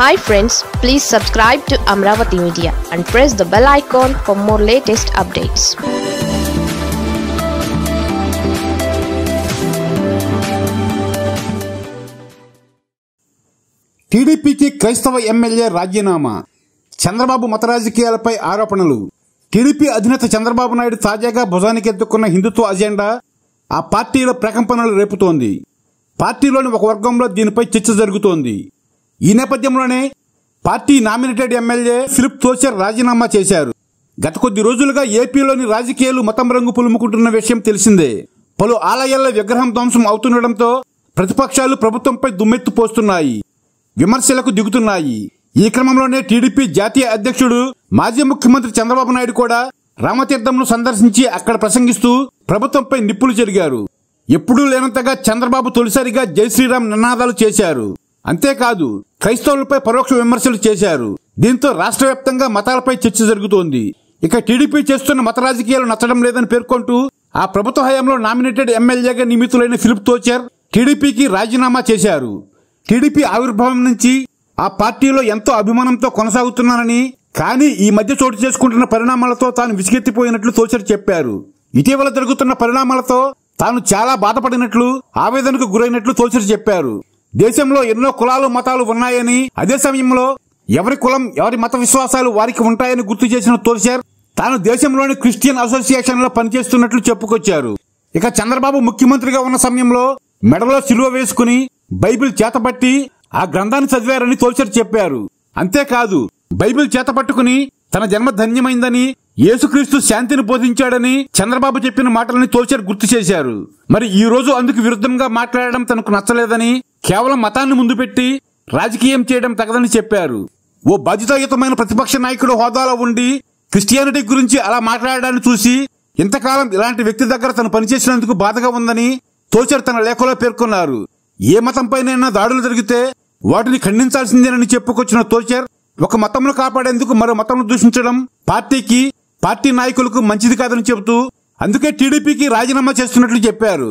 hi friends please subscribe to Amaravati media and press the bell icon for more latest updates టీడీపీకి క్రైస్తవ MLA రాజీనామా చంద్రబాబు మత రాజకీయాలపై ఆరోపణలు టీడీపీ అధినేత చంద్రబాబు నాయుడు తాజాగా భుజానికి ఎత్తుకున్న హిందుత్వ అజెండా ఆ పార్టీలో ప్రకంపనలు రేపుతోంది పార్టీలోని ఒక వర్గంలో దీనిపై చర్చ జరుగుతోంది ఈ నేపథ్యంలోనే party nominated MLA Philip Tocher రాజీనామా చేశారు గత కొద్ది రోజులుగా ఏపీలోని రాజకీయాలు మతం రంగు పులుముకుంటున్న విషయం తెలిసిందే పలు ఆలయాల విగ్రహం ధ్వంసం అవుతుండటంతో ప్రతిపక్షాలు ప్రభుత్వంపై దుమ్మెత్తు పోస్తున్నాయి విమర్శలకు దిగుతున్నాయి ఈ క్రమంలోనే టీడీపీ జాతీయ అధ్యక్షుడు మాజీ ముఖ్యమంత్రి చంద్రబాబు నాయుడు కూడా రామతీర్థంను సందర్శించి అక్కడ ప్రసంగిస్తూ ప్రభుత్వంపై నిప్పులు జరిగారు ఎప్పుడూ లేనంతగా చంద్రబాబు తొలిసారిగా జై శ్రీరామ్ నినాదాలు చేశారు అంతేకాదు క్రైస్తవులపై పరోక్ష విమర్శలు చేశారు దీంతో రాష్ట్ర వ్యాప్తంగా మతాలపై చర్చ జరుగుతోంది ఇక టీడీపీ చేస్తున్న మత రాజకీయాలు నచ్చడం లేదని పేర్కొంటూ ఆ ప్రభుత్వ హయాంలో నామినేటెడ్ ఎమ్మెల్యేగా నియమితులైన ఫిలిప్ తోచర్ టీడీపీకి రాజీనామా చేశారు టీడీపీ ఆవిర్భావం నుంచి ఆ పార్టీలో ఎంతో అభిమానంతో కొనసాగుతున్నానని కానీ ఈ మధ్య చోటు చేసుకుంటున్న పరిణామాలతో తాను విసిగెత్తిపోయినట్లు తోచర్ చెప్పారు ఇటీవల జరుగుతున్న పరిణామాలతో తాను చాలా బాధపడినట్లు ఆవేదనకు గురైనట్లు తోచర్ చెప్పారు దేశంలో ఎన్నో కులాలు మతాలు ఉన్నాయని అదే సమయంలో ఎవరి కులం ఎవరి మత విశ్వాసాలు వారికి ఉంటాయని గుర్తు చేసిన తోల్చార్ తాను దేశంలోని క్రిస్టియన్ అసోసియేషన్ లో పనిచేస్తున్నట్లు చెప్పుకొచ్చారు ఇక చంద్రబాబు ముఖ్యమంత్రిగా ఉన్న సమయంలో మెడలో సిలువ వేసుకుని బైబిల్ చేతపట్టి ఆ గ్రంథాన్ని చదివారని తోల్చర్ చెప్పారు అంతేకాదు బైబిల్ చేతపట్టుకుని తన జన్మ ధన్యమైందని యేసుక్రీస్తు శాంతిని బోధించాడని చంద్రబాబు చెప్పిన మాటలని తోల్చర్ గుర్తు చేశారు మరి ఈ రోజు అందుకు విరుద్ధంగా మాట్లాడడం తనకు నచ్చలేదని కేవలం మతాన్ని ముందు పెట్టి రాజకీయం చేయడం తగదని చెప్పారు ఓ బాధ్యతాయుతమైన ప్రతిపక్ష నాయకుడు హోదాలో ఉండి క్రిస్టియానిటీ గురించి అలా మాట్లాడడాన్ని చూసి ఇంతకాలం ఇలాంటి వ్యక్తి దగ్గర తను పనిచేసినందుకు బాధగా ఉందని తోచర్ తన లేఖలో పేర్కొన్నారు ఏ మతంపైనైనా దాడులు జరిగితే వాటిని ఖండించాల్సిందేనని చెప్పుకొచ్చిన తోచర్ ఒక మతంను కాపాడేందుకు మరో మతంను దూషించడం పార్టీకి పార్టీ నాయకులకు మంచిది కాదని చెబుతూ అందుకే టీడీపీకి రాజీనామా చేస్తున్నట్లు చెప్పారు